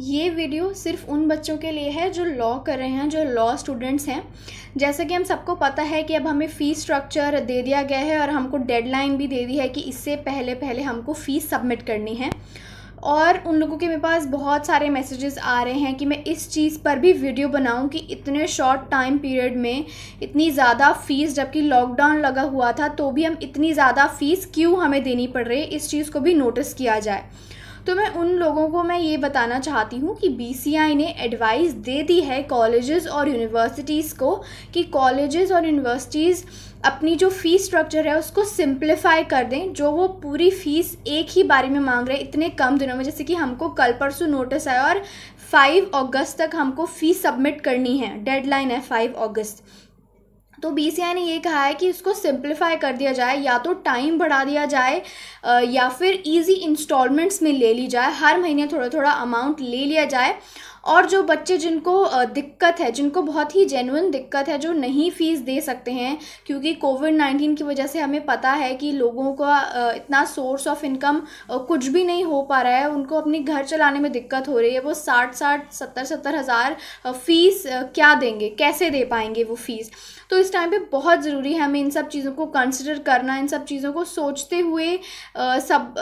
ये वीडियो सिर्फ उन बच्चों के लिए है जो लॉ कर रहे हैं जो लॉ स्टूडेंट्स हैं जैसे कि हम सबको पता है कि अब हमें फ़ीस स्ट्रक्चर दे दिया गया है और हमको डेडलाइन भी दे दी है कि इससे पहले पहले हमको फ़ीस सबमिट करनी है और उन लोगों के मेरे पास बहुत सारे मैसेजेस आ रहे हैं कि मैं इस चीज़ पर भी वीडियो बनाऊं कि इतने शॉर्ट टाइम पीरियड में इतनी ज़्यादा फ़ीस जबकि लॉकडाउन लगा हुआ था तो भी हम इतनी ज़्यादा फ़ीस क्यों हमें देनी पड़ रही है इस चीज़ को भी नोटिस किया जाए तो मैं उन लोगों को मैं ये बताना चाहती हूँ कि बी ने एडवाइस दे दी है कॉलेजेस और यूनिवर्सिटीज़ को कि कॉलेजेस और यूनिवर्सिटीज़ अपनी जो फ़ीस स्ट्रक्चर है उसको सिंप्लीफाई कर दें जो वो पूरी फ़ीस एक ही बारे में मांग रहे इतने कम दिनों में जैसे कि हमको कल परसों नोटिस आया और 5 अगस्त तक हमको फ़ीस सबमिट करनी है डेडलाइन है 5 अगस्त तो बी ने ये कहा है कि इसको सिंप्लीफाई कर दिया जाए या तो टाइम बढ़ा दिया जाए या फिर इजी इंस्टॉलमेंट्स में ले ली जाए हर महीने थोड़ा थोड़ा अमाउंट ले लिया जाए और जो बच्चे जिनको दिक्कत है जिनको बहुत ही जेनुअन दिक्कत है जो नहीं फ़ीस दे सकते हैं क्योंकि कोविड नाइन्टीन की वजह से हमें पता है कि लोगों का इतना सोर्स ऑफ इनकम कुछ भी नहीं हो पा रहा है उनको अपने घर चलाने में दिक्कत हो रही है वो साठ साठ सत्तर सत्तर हज़ार फ़ीस क्या देंगे कैसे दे पाएंगे वो फ़ीस तो इस टाइम पे बहुत ज़रूरी है हमें इन सब चीज़ों को कंसिडर करना इन सब चीज़ों को सोचते हुए सब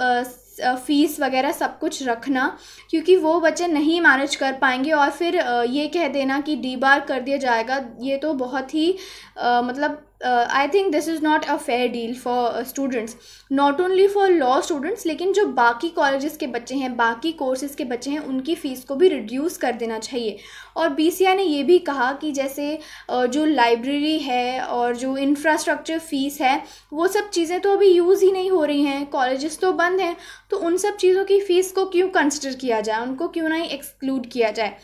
फ़ीस वगैरह सब कुछ रखना क्योंकि वो बच्चे नहीं मैनेज कर पाएंगे और फिर ये कह देना कि डी बार कर दिया जाएगा ये तो बहुत ही मतलब uh, I think this is not a fair deal for students not only for law students लेकिन जो बाकी कॉलेजेस के बच्चे हैं बाकी कोर्सेज़ के बच्चे हैं उनकी फ़ीस को भी रिड्यूस कर देना चाहिए और बी ने यह भी कहा कि जैसे uh, जो लाइब्रेरी है और जो इंफ्रास्ट्रक्चर फ़ीस है वो सब चीज़ें तो अभी यूज़ ही नहीं हो रही हैं कॉलेजेस तो बंद हैं तो उन सब चीज़ों की फ़ीस को क्यों कंसिडर किया जाए उनको क्यों ना एक्सक्लूड किया जाए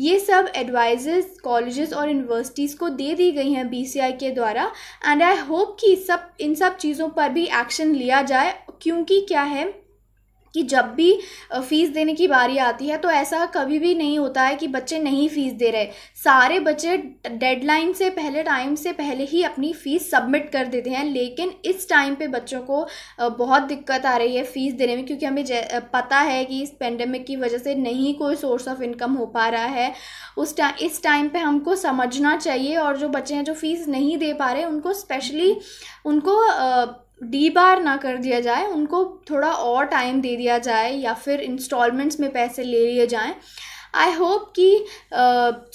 ये सब एडवाइजेस कॉलेजेस और यूनिवर्सिटीज़ को दे दी गई हैं बी सी आई के द्वारा एंड आई होप कि सब इन सब चीज़ों पर भी एक्शन लिया जाए क्योंकि क्या है कि जब भी फ़ीस देने की बारी आती है तो ऐसा कभी भी नहीं होता है कि बच्चे नहीं फ़ीस दे रहे सारे बच्चे डेडलाइन से पहले टाइम से पहले ही अपनी फ़ीस सबमिट कर देते हैं लेकिन इस टाइम पे बच्चों को बहुत दिक्कत आ रही है फ़ीस देने में क्योंकि हमें पता है कि इस पेंडेमिक की वजह से नहीं कोई सोर्स ऑफ इनकम हो पा रहा है उस टा इस टाइम पर हमको समझना चाहिए और जो बच्चे हैं जो फ़ीस नहीं दे पा रहे उनको स्पेशली उनको डी बार ना कर दिया जाए उनको थोड़ा और टाइम दे दिया जाए या फिर इंस्टॉलमेंट्स में पैसे ले लिए जाएँ आई होप कि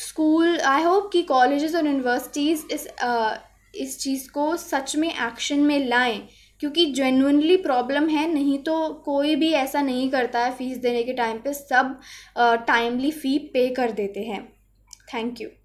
स्कूल आई होप कि कॉलेजेस और यूनिवर्सिटीज़ इस uh, इस चीज़ को सच में एक्शन में लाएं क्योंकि जेनुनली प्रॉब्लम है नहीं तो कोई भी ऐसा नहीं करता है फ़ीस देने के टाइम पे सब टाइमली फ़ी पे कर देते हैं थैंक यू